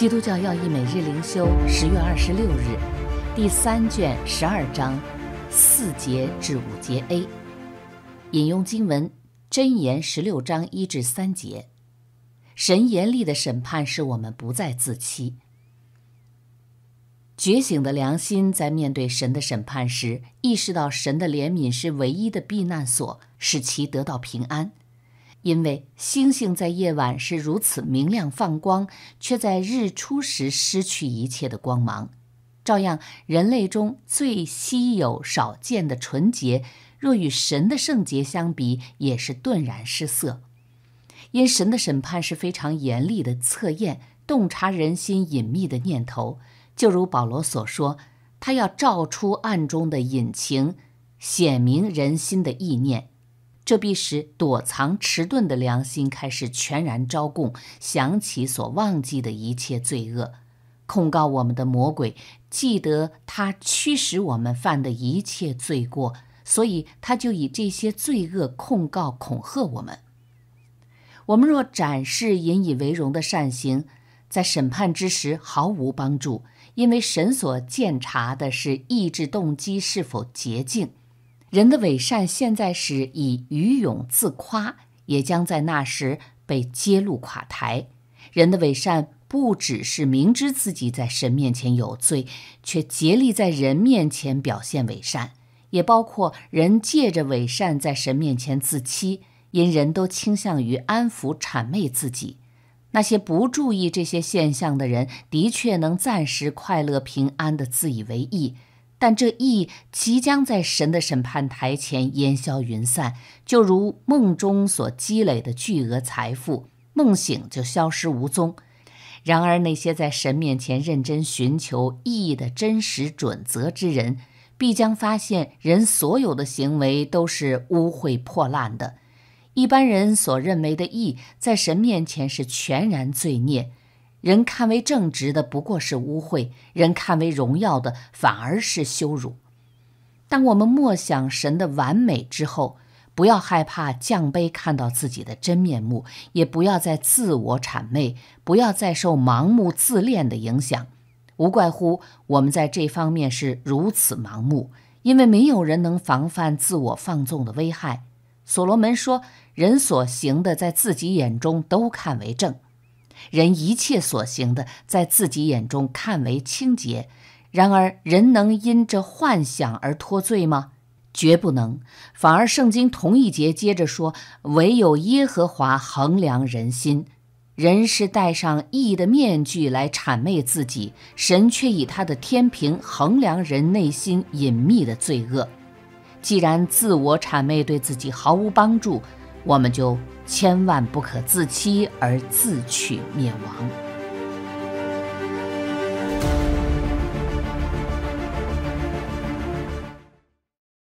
基督教要义每日灵修，十月二十六日，第三卷十二章四节至五节 A，引用经文《箴言》十六章一至三节，神严厉的审判使我们不再自欺，觉醒的良心在面对神的审判时，意识到神的怜悯是唯一的避难所，使其得到平安。因为星星在夜晚是如此明亮放光，却在日出时失去一切的光芒。照样，人类中最稀有、少见的纯洁，若与神的圣洁相比，也是顿然失色。因神的审判是非常严厉的测验，洞察人心隐秘的念头。就如保罗所说，他要照出暗中的隐情，显明人心的意念。这必使躲藏迟钝的良心开始全然招供，想起所忘记的一切罪恶，控告我们的魔鬼，记得他驱使我们犯的一切罪过，所以他就以这些罪恶控告恐吓我们。我们若展示引以为荣的善行，在审判之时毫无帮助，因为神所鉴察的是意志动机是否洁净。人的伪善现在是以愚勇自夸，也将在那时被揭露垮台。人的伪善不只是明知自己在神面前有罪，却竭力在人面前表现伪善，也包括人借着伪善在神面前自欺，因人都倾向于安抚、谄媚自己。那些不注意这些现象的人，的确能暂时快乐、平安地自以为意。但这义即将在神的审判台前烟消云散，就如梦中所积累的巨额财富，梦醒就消失无踪。然而，那些在神面前认真寻求意义的真实准则之人，必将发现人所有的行为都是污秽破烂的。一般人所认为的义，在神面前是全然罪孽。人看为正直的不过是污秽，人看为荣耀的反而是羞辱。当我们默想神的完美之后，不要害怕降杯看到自己的真面目，也不要再自我谄媚，不要再受盲目自恋的影响。无怪乎我们在这方面是如此盲目，因为没有人能防范自我放纵的危害。所罗门说：“人所行的，在自己眼中都看为正。”人一切所行的，在自己眼中看为清洁，然而人能因这幻想而脱罪吗？绝不能。反而，圣经同一节接着说：“唯有耶和华衡量人心。”人是戴上义的面具来谄媚自己，神却以他的天平衡量人内心隐秘的罪恶。既然自我谄媚对自己毫无帮助。我们就千万不可自欺而自取灭亡。